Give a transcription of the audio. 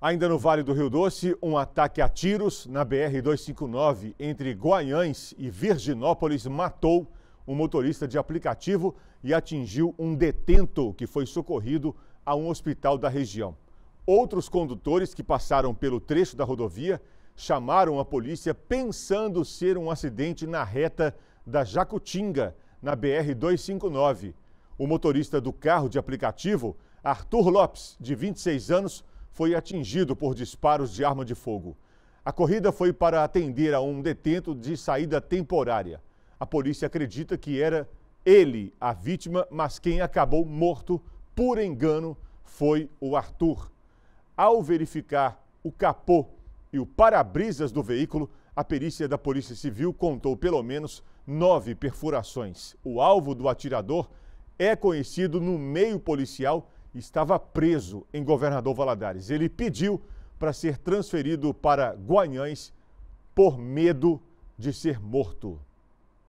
Ainda no Vale do Rio Doce, um ataque a tiros na BR-259 entre Guanhães e Virginópolis matou um motorista de aplicativo e atingiu um detento que foi socorrido a um hospital da região. Outros condutores que passaram pelo trecho da rodovia chamaram a polícia pensando ser um acidente na reta da Jacutinga, na BR-259. O motorista do carro de aplicativo, Arthur Lopes, de 26 anos, foi atingido por disparos de arma de fogo. A corrida foi para atender a um detento de saída temporária. A polícia acredita que era ele a vítima, mas quem acabou morto por engano foi o Arthur. Ao verificar o capô e o para-brisas do veículo, a perícia da Polícia Civil contou pelo menos nove perfurações. O alvo do atirador é conhecido no meio policial estava preso em Governador Valadares. Ele pediu para ser transferido para Guanhães por medo de ser morto.